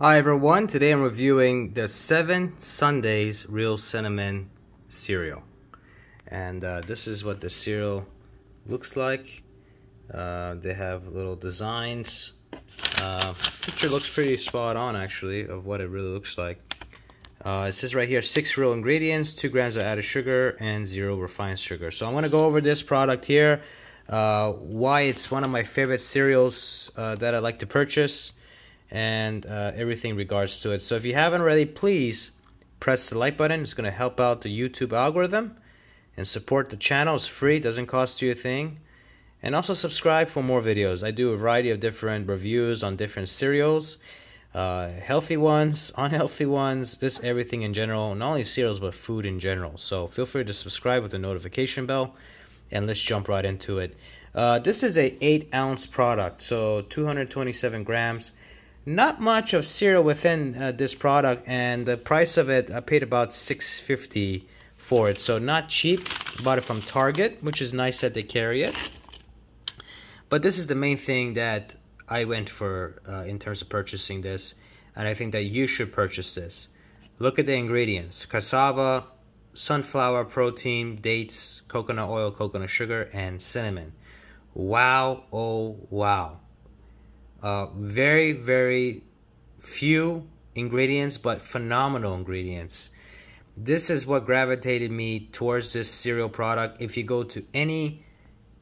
Hi everyone, today I'm reviewing the 7 Sundays Real Cinnamon Cereal. And uh, this is what the cereal looks like. Uh, they have little designs. Uh, picture looks pretty spot on actually of what it really looks like. Uh, it says right here, 6 real ingredients, 2 grams of added sugar, and 0 refined sugar. So I'm going to go over this product here, uh, why it's one of my favorite cereals uh, that I like to purchase and uh, everything regards to it. So if you haven't already, please press the like button. It's going to help out the YouTube algorithm and support the channel. It's free, doesn't cost you a thing. And also subscribe for more videos. I do a variety of different reviews on different cereals, uh, healthy ones, unhealthy ones, just everything in general, not only cereals, but food in general. So feel free to subscribe with the notification bell and let's jump right into it. Uh, this is a 8 ounce product, so 227 grams not much of cereal within uh, this product and the price of it I paid about 650 for it so not cheap bought it from Target which is nice that they carry it but this is the main thing that I went for uh, in terms of purchasing this and I think that you should purchase this look at the ingredients cassava sunflower protein dates coconut oil coconut sugar and cinnamon wow oh wow uh, very, very few ingredients, but phenomenal ingredients. This is what gravitated me towards this cereal product. If you go to any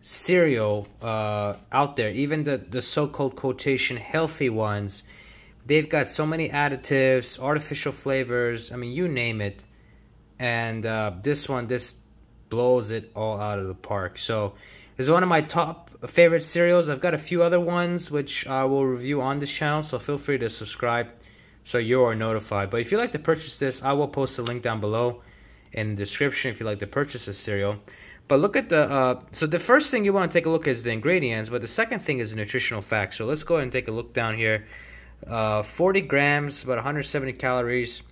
cereal uh, out there, even the, the so-called quotation healthy ones, they've got so many additives, artificial flavors, I mean, you name it. And uh, this one, this blows it all out of the park. So is one of my top favorite cereals. I've got a few other ones which I will review on this channel, so feel free to subscribe so you are notified. But if you'd like to purchase this, I will post a link down below in the description if you'd like to purchase this cereal. But look at the, uh, so the first thing you want to take a look is the ingredients, but the second thing is the nutritional facts. So let's go ahead and take a look down here. Uh, 40 grams, about 170 calories,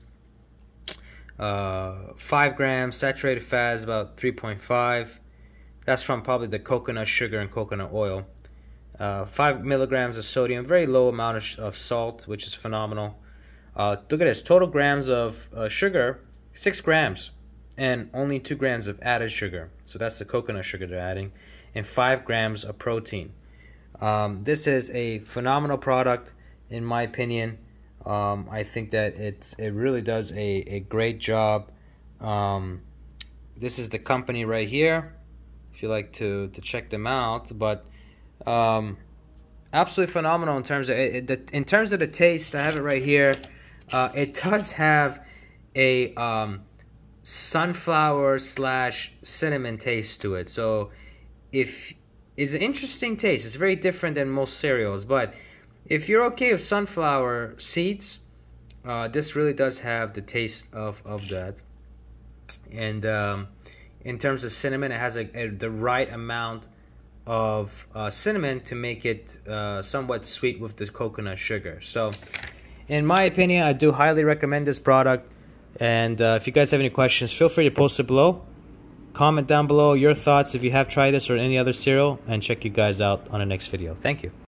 uh, 5 grams, saturated fat is about 3.5 that's from probably the coconut sugar and coconut oil. Uh, 5 milligrams of sodium, very low amount of, of salt, which is phenomenal. Uh, look at this, total grams of uh, sugar, 6 grams, and only 2 grams of added sugar. So that's the coconut sugar they're adding, and 5 grams of protein. Um, this is a phenomenal product, in my opinion. Um, I think that it's it really does a, a great job. Um, this is the company right here if you like to to check them out. But um, absolutely phenomenal in terms of it, it, in terms of the taste. I have it right here. Uh, it does have a um, sunflower slash cinnamon taste to it. So if it's an interesting taste. It's very different than most cereals. But if you're okay with sunflower seeds, uh, this really does have the taste of of that. And um, in terms of cinnamon, it has a, a the right amount of uh, cinnamon to make it uh, somewhat sweet with the coconut sugar. So, in my opinion, I do highly recommend this product. And uh, if you guys have any questions, feel free to post it below. Comment down below your thoughts if you have tried this or any other cereal, and check you guys out on the next video. Thank you.